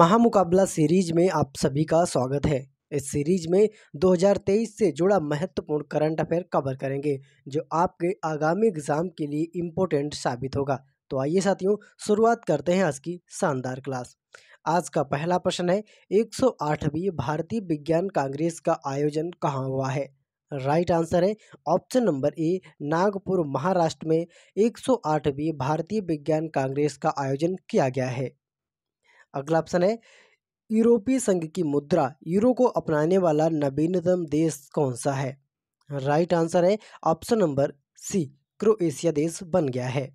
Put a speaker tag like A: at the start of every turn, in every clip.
A: महामुकाबला series में आप सभी का स्वागत है इस सीरीज में 2023 से जुड़ा महत्वपूर्ण करंट अफेयर कवर करेंगे जो आपके आगामी एग्जाम के लिए इम्पोर्टेंट साबित होगा तो आइए साथियों शुरुआत करते हैं आज की शानदार क्लास आज का पहला प्रश्न है 108वीं भारतीय विज्ञान कांग्रेस का आयोजन कहाँ हुआ है राइट आंसर है option number A Nagpur Maharashtra में 108वीं भारतीय विज्ञान कांग्रेस का आयोजन किया गया है अगला ऑप्शन है यूरोपीय संघ की मुद्रा यूरो को अपनाने वाला नवीनतम देश कौन सा है राइट आंसर है ऑप्शन नंबर सी क्रोएशिया देश बन गया है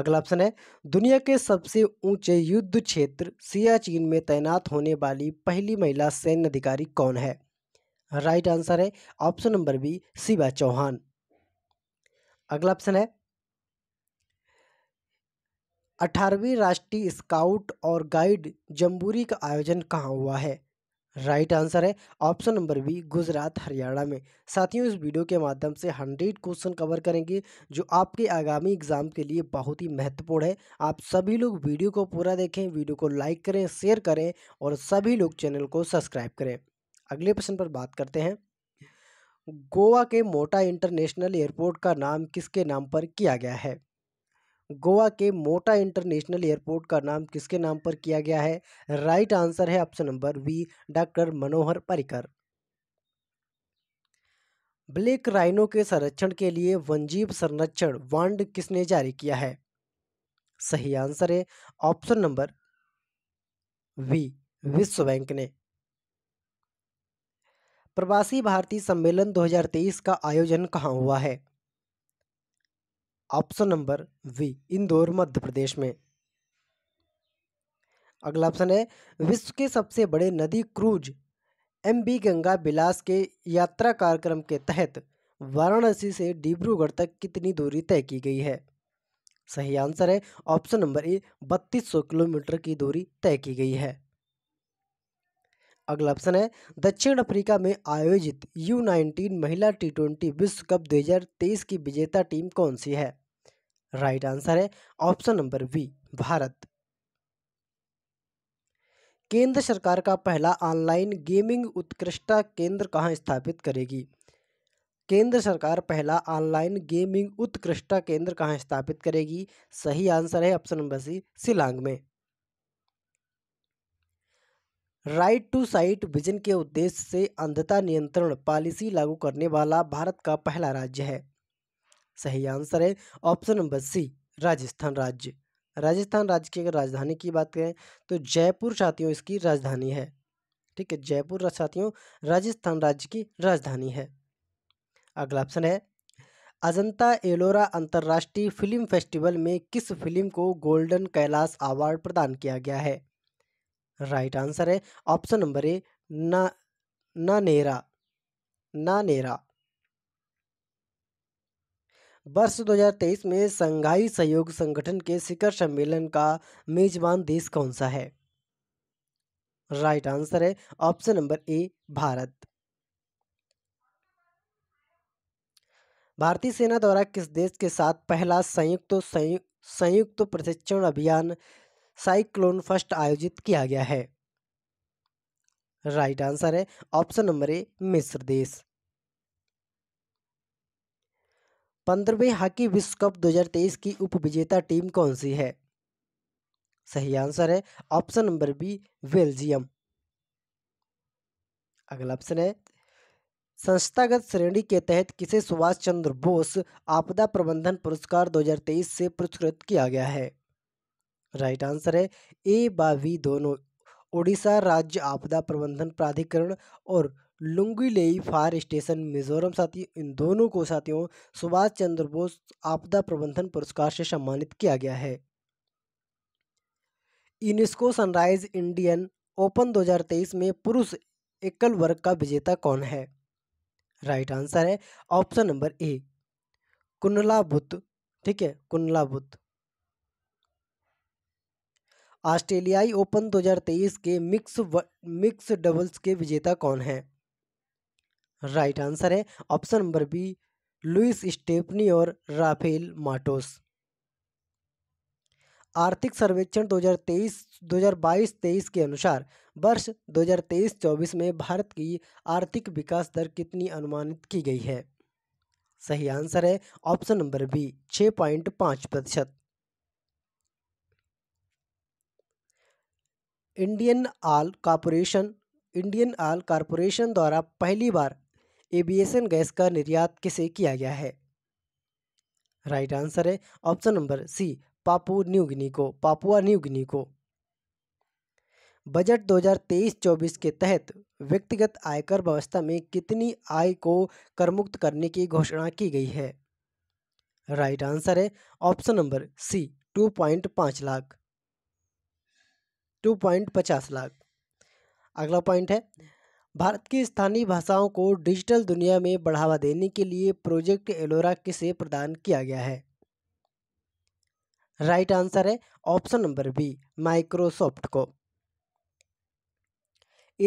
A: अगला ऑप्शन है दुनिया के सबसे ऊंचे युद्ध क्षेत्र सियाचिन में तैनात होने वाली पहली महिला सैन्य अधिकारी कौन है राइट आंसर है option number B Shiva Chauhan अगला ऑप्शन है अठारहवीं राष्ट्रीय स्काउट और गाइड जम्बूरी का आयोजन कहाँ हुआ है राइट आंसर है option number B Gujarat Haryana में साथियों इस वीडियो के माध्यम से हंड्रेड क्वेश्चन कवर करेंगे जो आपके आगामी एग्जाम के लिए बहुत ही महत्वपूर्ण है आप सभी लोग वीडियो को पूरा देखें वीडियो को लाइक करें शेयर करें और सभी लोग चैनल को सब्सक्राइब करें अगले प्रश्न पर बात करते हैं गोवा के मोटा इंटरनेशनल एयरपोर्ट का नाम किसके नाम पर किया गया है गोवा के मोटा इंटरनेशनल एयरपोर्ट का नाम किसके नाम पर किया गया है राइट आंसर है option number B doctor Manohar Parrikar black rhino के संरक्षण के लिए वनजीव संरक्षण वांड किसने जारी किया है सही आंसर है ऑप्शन नंबर वी विश्व बैंक ने प्रवासी भारतीय सम्मेलन 2023 का आयोजन कहाँ हुआ है option number B Indore Madhya Pradesh में अगला ऑप्शन है विश्व के सबसे बड़े नदी cruise M B Ganga Vilas के यात्रा कार्यक्रम के तहत वाराणसी से डिब्रूगढ़ तक कितनी दूरी तय की गई है सही आंसर है ऑप्शन नंबर ए बत्तीस सौ किलोमीटर की दूरी तय की गई है अगला ऑप्शन है दक्षिण अफ्रीका में आयोजित यू नाइनटीन महिला टी ट्वेंटी विश्व कप 2023 की विजेता टीम कौन सी है राइट आंसर है ऑप्शन नंबर बी भारत केंद्र सरकार का पहला ऑनलाइन गेमिंग उत्कृष्टता केंद्र कहाँ स्थापित करेगी केंद्र सरकार पहला ऑनलाइन गेमिंग उत्कृष्टता केंद्र कहाँ स्थापित करेगी सही आंसर है ऑप्शन नंबर सी सिलांग में राइट टू साइट विजन के उद्देश्य से अंधता नियंत्रण पॉलिसी लागू करने वाला भारत का पहला राज्य है सही आंसर है ऑप्शन नंबर सी राजस्थान राज्य राजस्थान राज्य की अगर राजधानी की बात करें तो जयपुर साथियों इसकी राजधानी है ठीक है जयपुर साथियों राजस्थान राज्य की राजधानी है अगला ऑप्शन है अजंता एलोरा अंतर्राष्ट्रीय फिल्म फेस्टिवल में किस फिल्म को गोल्डन कैलाश अवार्ड प्रदान किया गया है राइट आंसर है ऑप्शन नंबर ए ना नानेरा नानेरा वर्ष 2023 में संघाई सहयोग संगठन के शिखर सम्मेलन का मेजबान देश कौन सा है राइट आंसर है ऑप्शन नंबर ए भारत भारतीय सेना द्वारा किस देश के साथ पहला संयुक्त संयुक्त संयुक्त प्रशिक्षण अभियान साइक्लोन फर्स्ट आयोजित किया गया है राइट आंसर है ऑप्शन नंबर ए मिस्र देश पंद्रहवें हॉकी विश्व कप 2023 की उप विजेता टीम कौन सी है सही आंसर है ऑप्शन नंबर बी बेल्जियम अगला ऑप्शन है संस्थागत श्रेणी के तहत किसे सुभाष चंद्र बोस आपदा प्रबंधन पुरस्कार 2023 से पुरस्कृत किया गया है राइट आंसर है ए बा वी दोनों ओडिशा राज्य आपदा प्रबंधन प्राधिकरण और लुंगलेई फायर स्टेशन मिजोरम साथी इन दोनों को साथियों सुभाष चंद्र बोस आपदा प्रबंधन पुरस्कार से सम्मानित किया गया है यूनेस्को सनराइज इंडियन ओपन 2023 में पुरुष एकल वर्ग का विजेता कौन है राइट आंसर है ऑप्शन नंबर ए कुंडला बुत ठीक है कुंडला बुत ऑस्ट्रेलियाई ओपन 2023 के मिक्स व, मिक्स डबल्स के विजेता कौन है राइट आंसर है option number B Luis Stefani और राफेल माटोस आर्थिक सर्वेक्षण 2023 2022-23 के अनुसार वर्ष 2023-24 में भारत की आर्थिक विकास दर कितनी अनुमानित की गई है सही आंसर है ऑप्शन नंबर बी 6.5 पॉइंट पांच प्रतिशत Indian oil corporation Indian oil corporation द्वारा पहली बार एविएशन गैस का निर्यात किसे किया गया है राइट आंसर है option number C Papua new को पापुआ न्यूगिनी को बजट 2023-24 के तहत व्यक्तिगत आयकर व्यवस्था में कितनी आय को करमुक्त करने की घोषणा की गई है राइट आंसर है option number C 2.5 lakh 2.50 lakh अगला पॉइंट है भारत की स्थानीय भाषाओं को डिजिटल दुनिया में बढ़ावा देने के लिए प्रोजेक्ट एलोरा किसे प्रदान किया गया है राइट आंसर है ऑप्शन नंबर बी माइक्रोसॉफ्ट को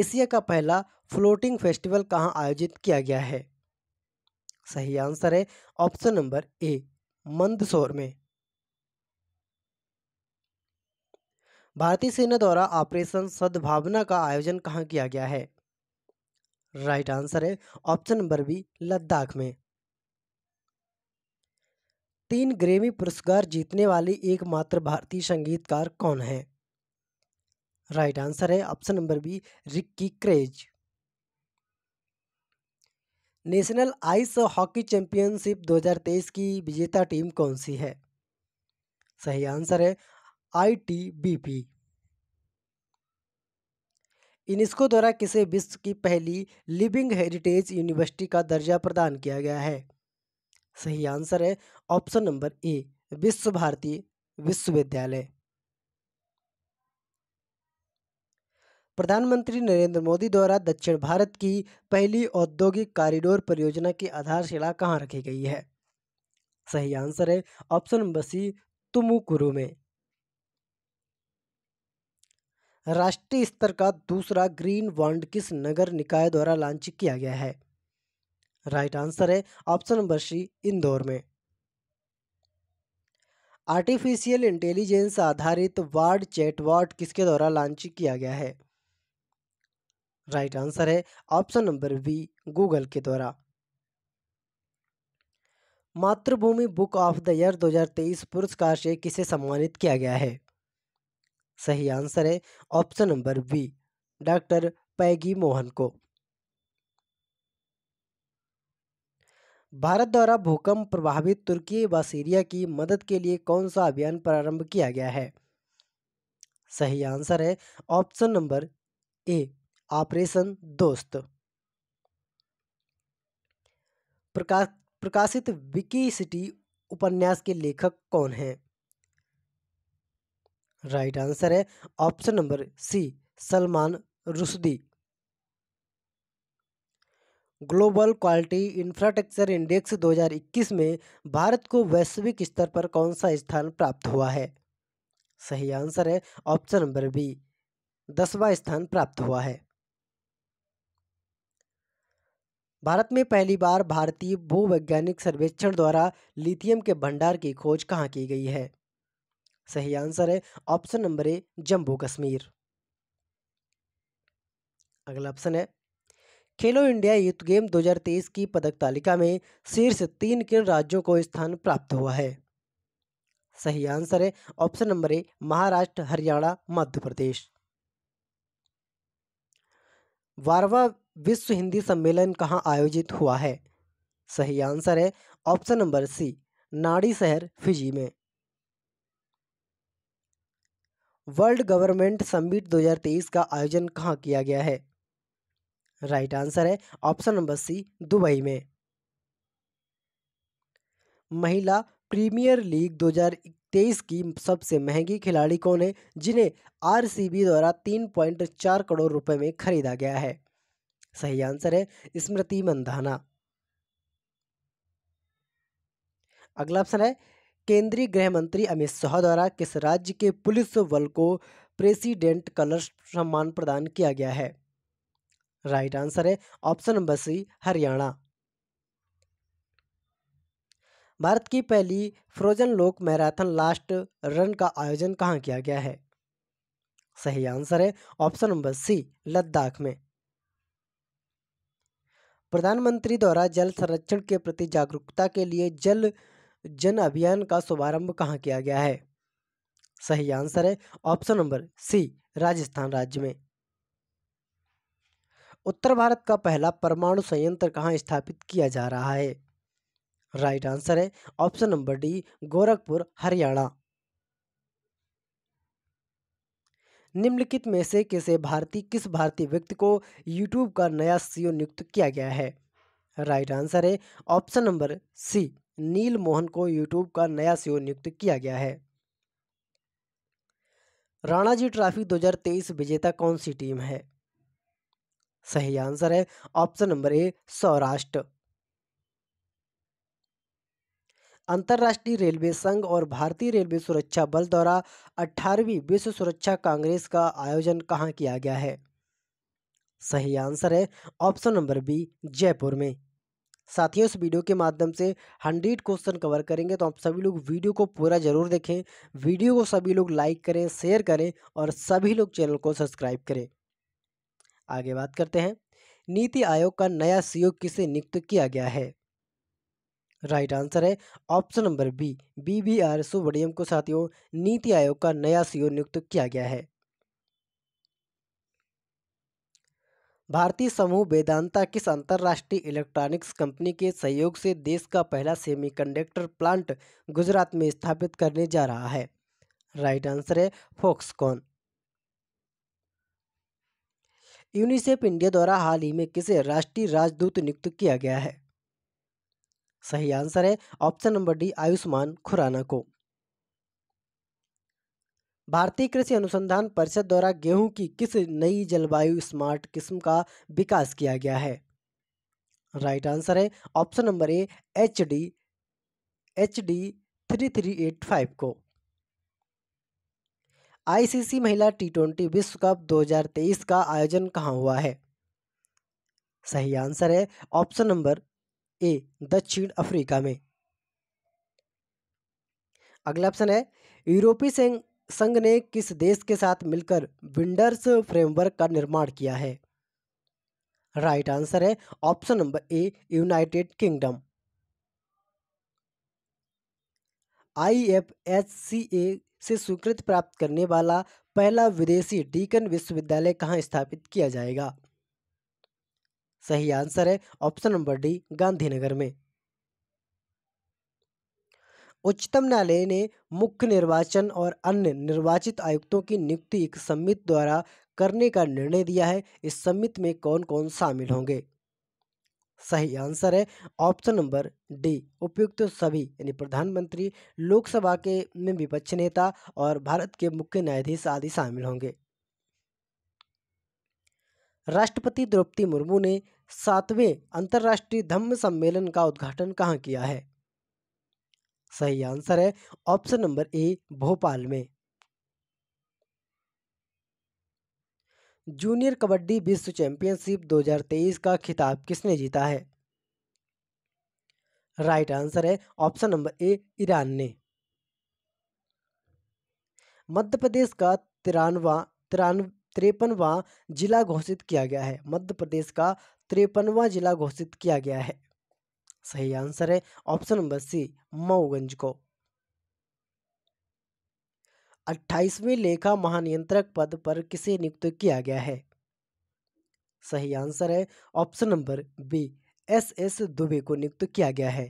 A: एशिया का पहला फ्लोटिंग फेस्टिवल कहां आयोजित किया गया है सही आंसर है ऑप्शन नंबर ए मंदसौर में भारतीय सेना द्वारा ऑपरेशन सद्भावना का आयोजन कहां किया गया है राइट आंसर है ऑप्शन नंबर बी लद्दाख में तीन ग्रेमी पुरस्कार जीतने वाली एकमात्र भारतीय संगीतकार कौन है राइट आंसर है option number B Ricky Kej national ice hockey championship 2023 की विजेता टीम कौन सी है सही आंसर है आईटीबीपी यूनेस्को द्वारा किसे विश्व की पहली लिविंग हेरिटेज यूनिवर्सिटी का दर्जा प्रदान किया गया है सही आंसर है ऑप्शन नंबर ए विश्व भारती विश्वविद्यालय प्रधानमंत्री नरेंद्र मोदी द्वारा दक्षिण भारत की पहली औद्योगिक कॉरिडोर परियोजना की आधारशिला कहाँ रखी गई है सही आंसर है ऑप्शन नंबर सी तुमुकुरु में राष्ट्रीय स्तर का दूसरा ग्रीन बॉन्ड किस नगर निकाय द्वारा लॉन्च किया गया है राइट आंसर है ऑप्शन नंबर सी इंदौर में आर्टिफिशियल इंटेलिजेंस आधारित वार्ड वार्ड किसके द्वारा लॉन्च किया गया है राइट आंसर है ऑप्शन नंबर बी गूगल के द्वारा मातृभूमि बुक ऑफ द ईयर 2023 पुरस्कार से किसे सम्मानित किया गया है सही आंसर है option number B doctor Peggy Mohan को भारत द्वारा भूकंप प्रभावित तुर्की व सीरिया की मदद के लिए कौन सा अभियान प्रारंभ किया गया है सही आंसर है ऑप्शन नंबर ए ऑपरेशन दोस्त प्रकाश प्रकाशित विकी सिटी उपन्यास के लेखक कौन हैं राइट आंसर है option number C Salman Rushdie global quality infrastructure index 2021 में भारत को वैश्विक स्तर पर कौन सा स्थान प्राप्त हुआ है सही आंसर है ऑप्शन नंबर बी दसवा स्थान प्राप्त हुआ है भारत में पहली बार भारतीय भूवैज्ञानिक सर्वेक्षण द्वारा लिथियम के भंडार की खोज कहाँ की गई है सही आंसर है option number A Jammu Kashmir अगला ऑप्शन है खेलो इंडिया यूथ गेम 2023 की पदक तालिका में शीर्ष तीन किन राज्यों को स्थान प्राप्त हुआ है सही आंसर है option number A Maharashtra Haryana Madhya Pradesh वारवा विश्व हिंदी सम्मेलन कहाँ आयोजित हुआ है सही आंसर है ऑप्शन नंबर सी नाड़ी शहर फिजी में वर्ल्ड गवर्नमेंट समिट 2023 का आयोजन कहाँ किया गया है राइट आंसर है ऑप्शन नंबर सी दुबई में महिला प्रीमियर लीग 2023 की सबसे महंगी खिलाड़ी कौन है जिन्हें आरसीबी द्वारा 3.4 करोड़ रुपए में खरीदा गया है सही आंसर है स्मृति मंदाना अगला ऑप्शन है केंद्रीय गृह मंत्री अमित शाह द्वारा किस राज्य के पुलिस बल को प्रेसिडेंट कलर सम्मान प्रदान किया गया है राइट आंसर है option number C Haryana Bharat की पहली फ्रोजन लोक मैराथन लास्ट रन का आयोजन कहाँ किया गया है सही आंसर है ऑप्शन नंबर सी लद्दाख में प्रधानमंत्री द्वारा जल संरक्षण के प्रति जागरूकता के लिए जल जन अभियान का शुभारंभ कहाँ किया गया है सही आंसर है ऑप्शन नंबर सी राजस्थान राज्य में उत्तर भारत का पहला परमाणु संयंत्र कहाँ स्थापित किया जा रहा है राइट आंसर है option number D Gorakhpur Haryana निम्नलिखित में से किसे भारतीय किस भारतीय व्यक्ति को यूट्यूब का नया सीईओ नियुक्त किया गया है राइट आंसर है option number C Neal Mohan को यूट्यूब का नया सीओ नियुक्त किया गया है राणा जी ट्रॉफी 2023 विजेता कौन सी टीम है सही आंसर है ऑप्शन नंबर ए सौराष्ट्र अंतर्राष्ट्रीय रेलवे संघ और भारतीय रेलवे सुरक्षा बल द्वारा 18वीं विश्व सुरक्षा कांग्रेस का आयोजन कहाँ किया गया है सही आंसर है ऑप्शन नंबर बी जयपुर में साथियों इस वीडियो के माध्यम से हंड्रेड क्वेश्चन कवर करेंगे तो आप सभी लोग वीडियो को पूरा जरूर देखें वीडियो को सभी लोग लाइक करें शेयर करें और सभी लोग चैनल को सब्सक्राइब करें आगे बात करते हैं नीति आयोग का नया सीईओ किसे नियुक्त किया गया है राइट आंसर है option number B B B R Subrahmanyam को साथियों नीति आयोग का नया सीईओ नियुक्त किया गया है भारतीय समूह वेदांता किस अंतर्राष्ट्रीय इलेक्ट्रॉनिक्स कंपनी के सहयोग से देश का पहला सेमीकंडक्टर प्लांट गुजरात में स्थापित करने जा रहा है राइट आंसर है फोक्सकॉन यूनिसेफ इंडिया द्वारा हाल ही में किसे राष्ट्रीय राजदूत नियुक्त किया गया है सही आंसर है option number D Ayushmann Khurrana को भारतीय कृषि अनुसंधान परिषद द्वारा गेहूं की किस नई जलवायु स्मार्ट किस्म का विकास किया गया है राइट आंसर है option number A H D H D three three eight five को आईसीसी महिला टी ट्वेंटी विश्व कप 2023 का आयोजन कहाँ हुआ है सही आंसर है ऑप्शन नंबर ए दक्षिण अफ्रीका में अगला ऑप्शन है यूरोपीय संघ संघ ने किस देश के साथ मिलकर विंडर्स फ्रेमवर्क का निर्माण किया है राइट आंसर है option number A United Kingdom I F H C A से स्वीकृति प्राप्त करने वाला पहला विदेशी डीकन विश्वविद्यालय कहाँ स्थापित किया जाएगा सही आंसर है ऑप्शन नंबर डी गांधीनगर में उच्चतम न्यायालय ने मुख्य निर्वाचन और अन्य निर्वाचित आयुक्तों की नियुक्ति एक समिति द्वारा करने का निर्णय दिया है इस समिति में कौन कौन शामिल होंगे सही आंसर है ऑप्शन नंबर डी उपयुक्त सभी यानी प्रधानमंत्री लोकसभा के में विपक्ष नेता और भारत के मुख्य न्यायाधीश आदि शामिल होंगे राष्ट्रपति द्रौपदी मुर्मू ने सातवें अंतर्राष्ट्रीय धम्म सम्मेलन का उद्घाटन कहाँ किया है सही आंसर है ऑप्शन नंबर ए भोपाल में जूनियर कबड्डी विश्व चैंपियनशिप 2023 का खिताब किसने जीता है राइट आंसर है ऑप्शन नंबर ए ईरान ने मध्य प्रदेश का तिरानवा तिरान तिरपनवा जिला घोषित किया गया है मध्य प्रदेश का तिरपनवा जिला घोषित किया गया है सही आंसर है ऑप्शन नंबर सी मऊगंज को अट्ठाईसवीं लेखा महानियंत्रक पद पर किसे नियुक्त किया गया है सही आंसर है option number B S S Dubey को नियुक्त किया गया है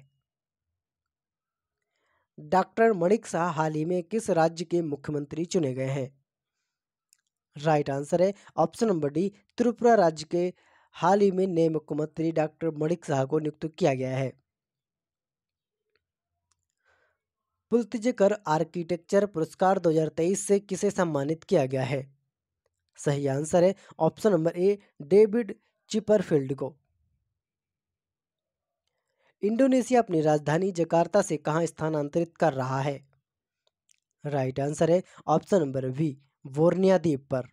A: डॉक्टर मणिक शाह हाल ही में किस राज्य के मुख्यमंत्री चुने गए हैं राइट आंसर है ऑप्शन नंबर डी त्रिपुरा राज्य के हाल ही में नए मुख्यमंत्री डॉक्टर मणिक शाह को नियुक्त किया गया है पुलतिजकर आर्किटेक्चर पुरस्कार 2023 से किसे सम्मानित किया गया है सही आंसर है option number A David Chipperfield को इंडोनेशिया अपनी राजधानी जकार्ता से कहां स्थानांतरित कर रहा है राइट आंसर है ऑप्शन नंबर बी वोर्निया द्वीप पर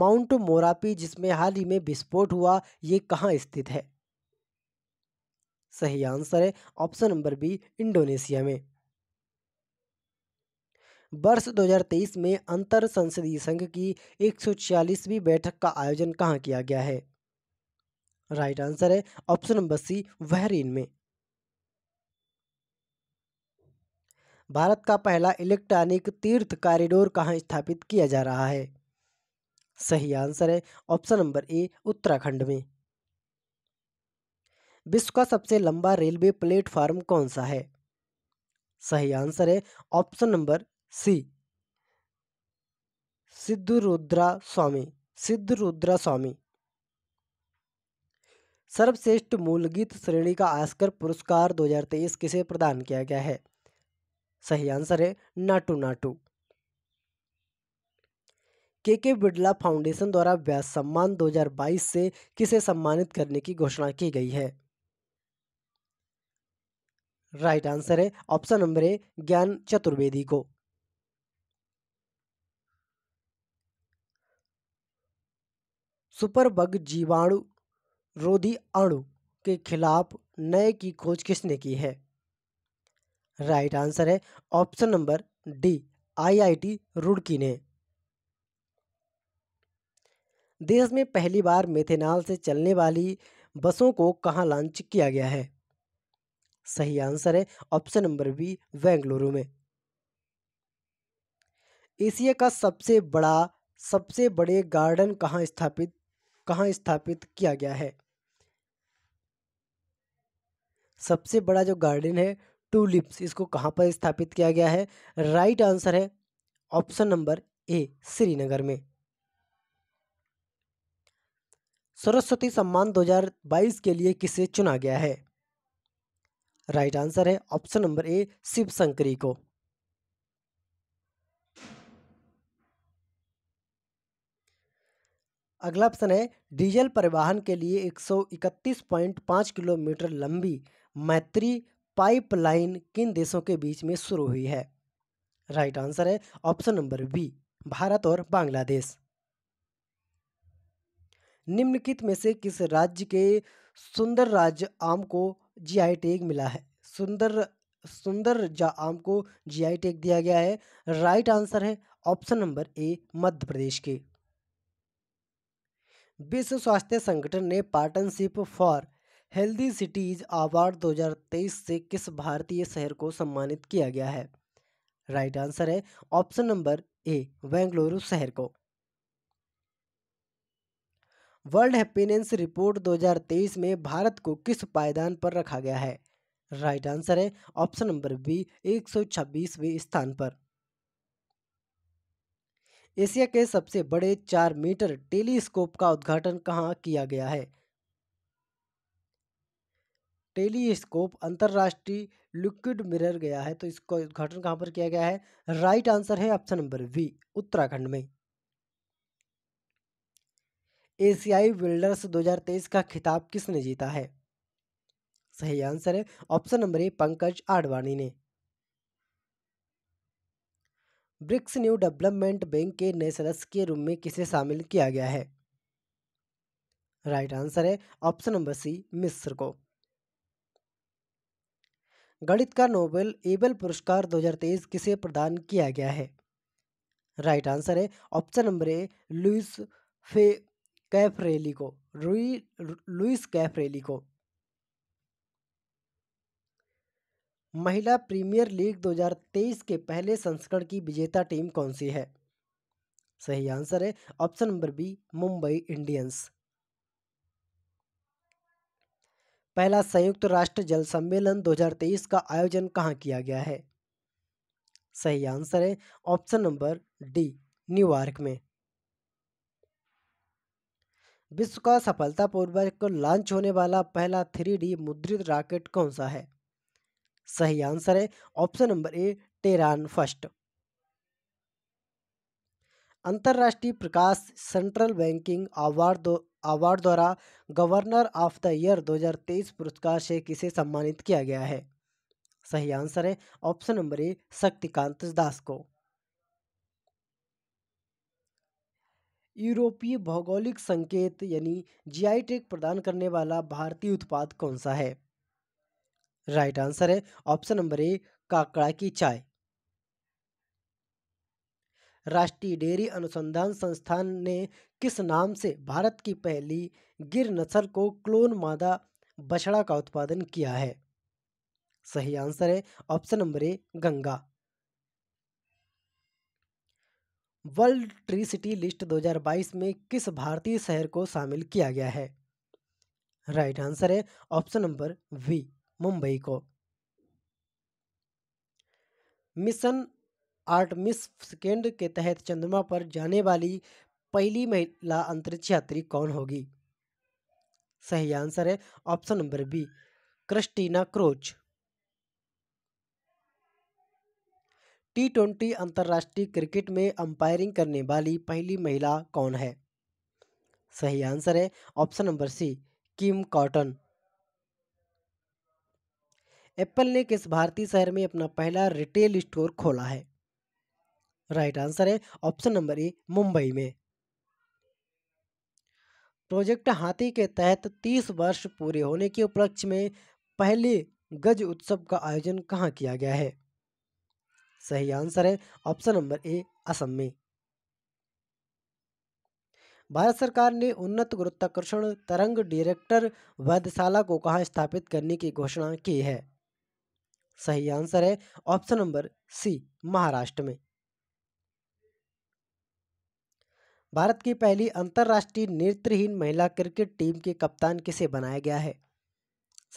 A: माउंट मोरापी जिसमें हाल ही में विस्फोट हुआ ये कहाँ स्थित है सही आंसर है ऑप्शन नंबर बी इंडोनेशिया में वर्ष 2023 में अंतर संसदीय संघ की एक बैठक का आयोजन कहाँ किया गया है राइट आंसर है ऑप्शन नंबर सी बहरीन में भारत का पहला इलेक्ट्रॉनिक तीर्थ कॉरिडोर कहाँ स्थापित किया जा रहा है सही आंसर है ऑप्शन नंबर ए उत्तराखंड में विश्व का सबसे लंबा रेलवे प्लेटफार्म कौन सा है सही आंसर है ऑप्शन नंबर सी सिद्ध रुद्रा स्वामी सिद्ध रुद्रा स्वामी सर्वश्रेष्ठ मूलगीत श्रेणी का आस्कर पुरस्कार 2023 किसे प्रदान किया गया है सही आंसर है नाटू नाटू के के बिड़ला फाउंडेशन द्वारा व्यास सम्मान 2022 से किसे सम्मानित करने की घोषणा की गई है राइट आंसर है option number A Gyan Chaturvedi को सुपरबग जीवाणु रोधी अणु के खिलाफ नए की खोज किसने की है राइट आंसर है option number D IIT Roorkee ने देश में पहली बार मेथेनॉल से चलने वाली बसों को कहाँ लॉन्च किया गया है सही आंसर है ऑप्शन नंबर बी बेंगलुरु में एशिया का सबसे बड़ा सबसे बड़े गार्डन कहाँ स्थापित कहाँ स्थापित किया गया है सबसे बड़ा जो गार्डन है टूलिप्स इसको कहाँ पर स्थापित किया गया है राइट आंसर है ऑप्शन नंबर ए श्रीनगर में सरस्वती सम्मान 2022 के लिए किसे चुना गया है राइट आंसर है option number A Shiv Shankari को अगला ऑप्शन है डीजल परिवहन के लिए 131.5 किलोमीटर लंबी मैत्री पाइपलाइन किन देशों के बीच में शुरू हुई है राइट आंसर है ऑप्शन नंबर बी भारत और बांग्लादेश निम्नलिखित में से किस राज्य के सुंदर राज आम को जीआई टैग मिला है सुंदर सुंदर जा आम को जीआई टैग दिया गया है राइट आंसर है option number A Madhya Pradesh के विश्व स्वास्थ्य संगठन ने partnership for healthy cities award 2023 से किस भारतीय शहर को सम्मानित किया गया है राइट आंसर है ऑप्शन नंबर ए बेंगलुरु शहर को वर्ल्ड हैप्पीनेस रिपोर्ट 2023 में भारत को किस पायदान पर रखा गया है राइट आंसर है ऑप्शन नंबर बी एक स्थान पर एशिया के सबसे बड़े चार मीटर टेलीस्कोप का उद्घाटन कहाँ किया गया है टेलीस्कोप अंतर्राष्ट्रीय लिक्विड मिरर गया है तो इसका उद्घाटन कहाँ पर किया गया है राइट आंसर है ऑप्शन नंबर बी उत्तराखंड में एशियाई बिल्डर्स 2023 का खिताब किसने जीता है सही आंसर है option number A Pankaj Advani ने ब्रिक्स न्यू डेवलपमेंट बैंक के नए सदस्य के रूप में किसे शामिल किया गया है राइट आंसर है ऑप्शन नंबर सी मिस्र को गणित का नोबेल एबल पुरस्कार 2023 किसे प्रदान किया गया है राइट आंसर है ऑप्शन नंबर ए लुइस फे कैफ रैली को रुई लुइस कैफ रैली को महिला प्रीमियर लीग 2023 के पहले संस्करण की विजेता टीम कौन सी है सही आंसर है option number B Mumbai Indians पहला संयुक्त राष्ट्र जल सम्मेलन 2023 का आयोजन कहाँ किया गया है सही आंसर है ऑप्शन नंबर डी न्यूयॉर्क में विश्व का सफलतापूर्वक लॉन्च होने वाला पहला थ्री मुद्रित रॉकेट कौन सा है सही आंसर है ऑप्शन नंबर ए टेरान फर्स्ट अंतर्राष्ट्रीय प्रकाश सेंट्रल बैंकिंग अवार्ड अवार्ड द्वारा गवर्नर ऑफ द ईयर 2023 पुरस्कार से किसे सम्मानित किया गया है सही आंसर है option number A Shaktikanta Das को यूरोपीय भौगोलिक संकेत यानी जीआई टैग प्रदान करने वाला भारतीय उत्पाद कौन सा है राइट आंसर है ऑप्शन नंबर ए काकड़ा की चाय राष्ट्रीय डेयरी अनुसंधान संस्थान ने किस नाम से भारत की पहली गिर नस्ल को क्लोन मादा बछड़ा का उत्पादन किया है सही आंसर है option number A Ganga world tree city list 2022 में किस भारतीय शहर को शामिल किया गया है राइट right आंसर है ऑप्शन नंबर वी मुंबई को मिशन आर्टमिस सेकेंड के तहत चंद्रमा पर जाने वाली पहली महिला अंतरिक्ष यात्री कौन होगी सही आंसर है option number B Christina Crouch T twenty अंतर्राष्ट्रीय क्रिकेट में अंपायरिंग करने वाली पहली महिला कौन है सही आंसर है option number C Kim Cotton Apple ने किस भारतीय शहर में अपना पहला रिटेल स्टोर खोला है राइट आंसर है ऑप्शन नंबर ए मुंबई में प्रोजेक्ट हाथी के तहत तीस वर्ष पूरे होने के उपलक्ष्य में पहले गज उत्सव का आयोजन कहाँ किया गया है सही आंसर है ऑप्शन नंबर ए असम में भारत सरकार ने उन्नत गुरुत्वाकर्षण तरंग डायरेक्टर वैधशाला को कहा स्थापित करने की घोषणा की है सही आंसर है ऑप्शन नंबर सी महाराष्ट्र में भारत की पहली अंतर्राष्ट्रीय नेत्रहीन महिला क्रिकेट टीम के कप्तान किसे बनाया गया है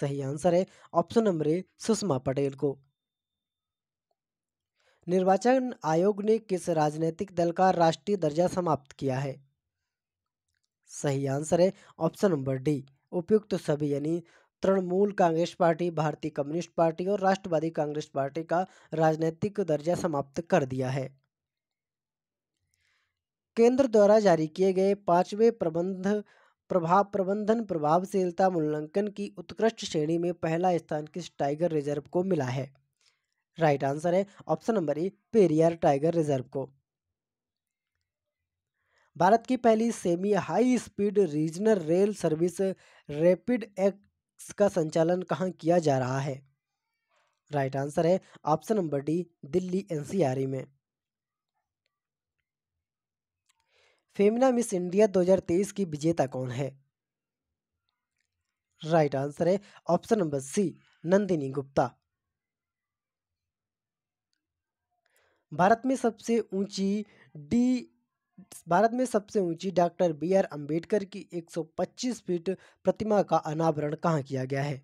A: सही आंसर है option number A Sushma Patel को निर्वाचन आयोग ने किस राजनीतिक दल का राष्ट्रीय दर्जा समाप्त किया है सही आंसर है ऑप्शन नंबर डी उपयुक्त तो सभी यानी तृणमूल कांग्रेस पार्टी भारतीय कम्युनिस्ट पार्टी और राष्ट्रवादी कांग्रेस पार्टी का राजनीतिक दर्जा समाप्त कर दिया है केंद्र द्वारा जारी किए गए पांचवें प्रबंध प्रभाव प्रबंधन प्रभावशीलता मूल्यांकन की उत्कृष्ट श्रेणी में पहला स्थान किस टाइगर रिजर्व को मिला है राइट आंसर है option number E Periyar tiger reserve को भारत की पहली semi high speed regional rail service rapid X का संचालन कहाँ किया जा रहा है राइट आंसर है option number D Delhi NCR में फेमिना मिस इंडिया 2023 की विजेता कौन है राइट आंसर है option number C Nandini Gupta Bharat में सबसे ऊंची डी भारत में सबसे ऊंची डॉक्टर बी आर अम्बेडकर की 125 फीट प्रतिमा का अनावरण कहाँ किया गया है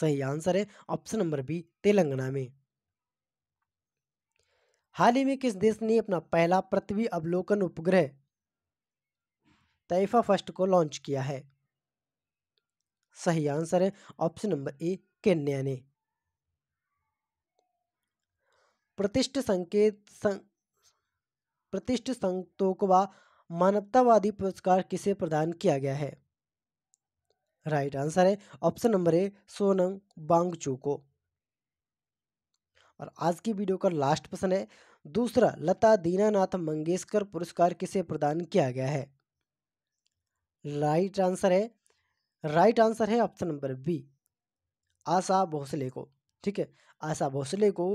A: सही आंसर है ऑप्शन नंबर बी तेलंगाना में हाल ही में किस देश ने अपना पहला पृथ्वी अवलोकन उपग्रह तैफा फर्स्ट को लॉन्च किया है सही आंसर है ऑप्शन नंबर ए केन्या ने प्रतिष्ठ संकेत सं, प्रतिष्ठ संतोकवा मानवतावादी पुरस्कार किसे प्रदान किया गया है राइट आंसर है option number A Sonam Wangchuk को और आज की वीडियो का लास्ट प्रश्न है दूसरा लता दीनानाथ मंगेशकर पुरस्कार किसे प्रदान किया गया है राइट आंसर है राइट आंसर है option number B Asha Bhosle को ठीक है आशा भोसले को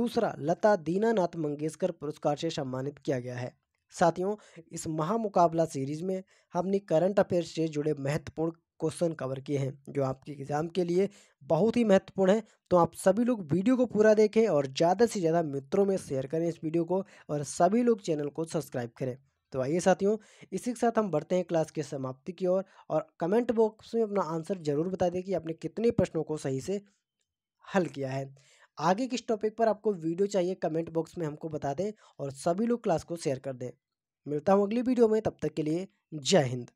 A: दूसरा लता दीनानाथ मंगेशकर पुरस्कार से सम्मानित किया गया है साथियों इस महामुकाबला सीरीज में हमने करंट अफेयर से जुड़े महत्वपूर्ण क्वेश्चन कवर किए हैं जो आपके एग्ज़ाम के लिए बहुत ही महत्वपूर्ण है तो आप सभी लोग वीडियो को पूरा देखें और ज़्यादा से ज़्यादा मित्रों में शेयर करें इस वीडियो को और सभी लोग चैनल को सब्सक्राइब करें तो आइए साथियों इसी के साथ हम बढ़ते हैं क्लास की समाप्ति की ओर और, और कमेंट बॉक्स में अपना आंसर जरूर बता दें कि आपने कितने प्रश्नों को सही से हल किया है आगे किस टॉपिक पर आपको वीडियो चाहिए कमेंट बॉक्स में हमको बता दें और सभी लोग क्लास को शेयर कर दें मिलता हूँ अगली वीडियो में तब तक के लिए जय हिंद